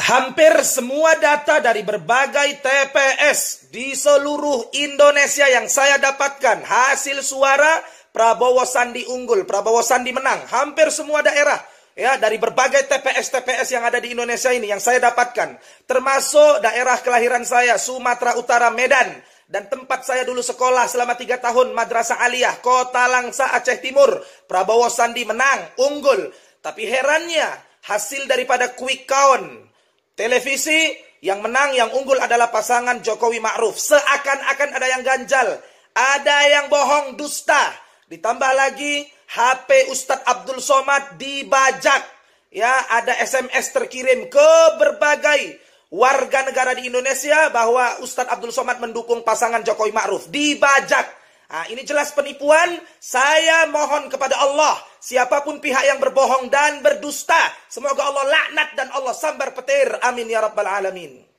hampir semua data dari berbagai TPS di seluruh Indonesia yang saya dapatkan hasil suara Prabowo Sandi unggul, Prabowo Sandi menang, hampir semua daerah ya dari berbagai TPS-TPS yang ada di Indonesia ini yang saya dapatkan, termasuk daerah kelahiran saya Sumatera Utara Medan dan tempat saya dulu sekolah selama tiga tahun Madrasah Aliyah Kota Langsa Aceh Timur Prabowo Sandi menang unggul tapi herannya hasil daripada quick count televisi yang menang yang unggul adalah pasangan Jokowi Ma'ruf. Seakan-akan ada yang ganjal, ada yang bohong, dusta. Ditambah lagi HP Ustadz Abdul Somad dibajak. Ya, ada SMS terkirim ke berbagai warga negara di Indonesia bahwa Ustadz Abdul Somad mendukung pasangan Jokowi Ma'ruf. Dibajak. Nah, ini jelas penipuan. Saya mohon kepada Allah, siapapun pihak yang berbohong dan berdusta, semoga Allah laknat wa sabbar patir. Amin ya Rabbal Alamin.